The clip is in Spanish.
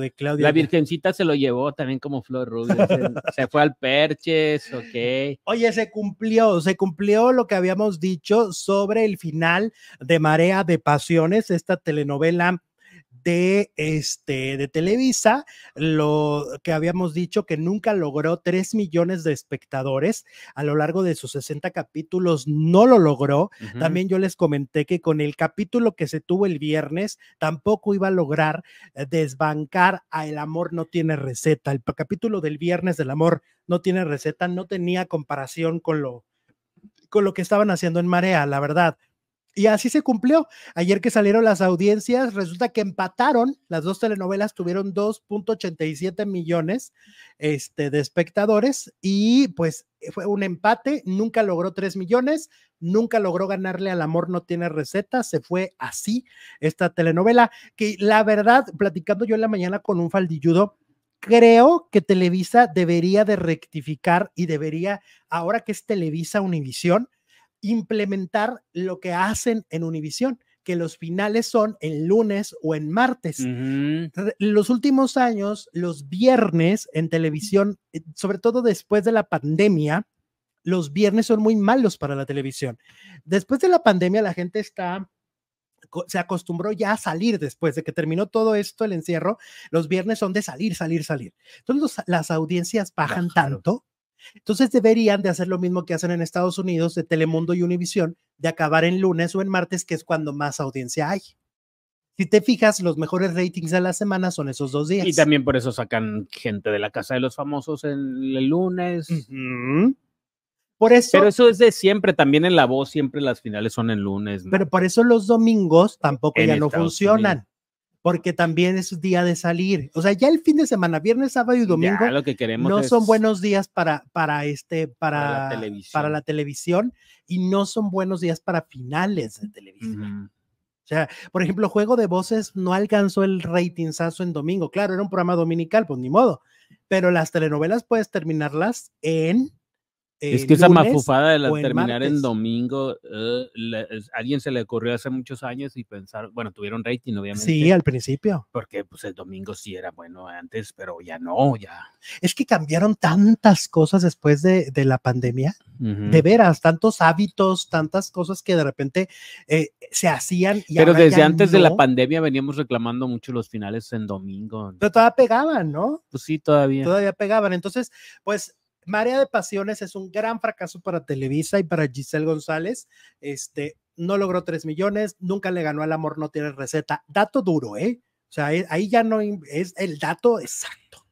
de Claudia. La Virgencita se lo llevó también como Flor Rubio. Se, fue al Perches, ok. Oye, se cumplió, se cumplió lo que habíamos dicho sobre el final de Marea de Pasiones, esta telenovela de, este, de Televisa, lo que habíamos dicho que nunca logró 3 millones de espectadores a lo largo de sus 60 capítulos, no lo logró. También yo les comenté que con el capítulo que se tuvo el viernes, tampoco iba a lograr eh, desbancar a El amor no tiene receta. El capítulo del viernes del amor no tiene receta, no tenía comparación con lo, con lo que estaban haciendo en Marea, la verdad. Y así se cumplió. Ayer que salieron las audiencias, resulta que empataron. Las dos telenovelas tuvieron 2.87 millones este, de espectadores y pues fue un empate. Nunca logró 3 millones, nunca logró ganarle al amor no tiene receta. Se fue así esta telenovela que la verdad, platicando yo en la mañana con un faldilludo, creo que Televisa debería de rectificar y debería, ahora que es Televisa Univisión, implementar lo que hacen en Univisión, que los finales son en lunes o en martes. Los últimos años, los viernes en televisión, eh, sobre todo después de la pandemia, los viernes son muy malos para la televisión. Después de la pandemia, la gente está se acostumbró ya a salir después de que terminó todo esto, el encierro, los viernes son de salir, salir, salir. Entonces las audiencias bajan tanto entonces deberían de hacer lo mismo que hacen en Estados Unidos de Telemundo y Univisión, de acabar en lunes o en martes, que es cuando más audiencia hay. Si te fijas, los mejores ratings de la semana son esos dos días. Y también por eso sacan gente de la casa de los famosos en el lunes. Por eso. Pero eso es de siempre, también en La Voz siempre las finales son en lunes. Pero por eso los domingos tampoco ya no funcionan porque también es día de salir. O sea, ya el fin de semana, viernes, sábado y domingo, no son buenos días para, para, este, para, para la, televisión y no son buenos días para finales de televisión. O sea, por ejemplo, Juego de Voces no alcanzó el ratingazo en domingo. Claro, era un programa dominical, pues ni modo. Pero las telenovelas puedes terminarlas en eh, es que esa mafufada de terminar en, domingo, eh, alguien se le ocurrió hace muchos años y pensaron, bueno, tuvieron rating, obviamente. Sí, al principio. Porque pues el domingo sí era bueno antes, pero ya no, ya. Es que cambiaron tantas cosas después de, la pandemia, de veras, tantos hábitos, tantas cosas que de repente eh, se hacían. pero desde antes de la pandemia veníamos reclamando mucho los finales en domingo. Pero todavía pegaban, ¿no? Pues sí, todavía. Todavía pegaban. Entonces, pues Marea de Pasiones es un gran fracaso para Televisa y para Giselle González. Este, no logró 3 millones, nunca le ganó al amor, no tiene receta. Dato duro, ¿eh? O sea, ahí ya no es el dato exacto.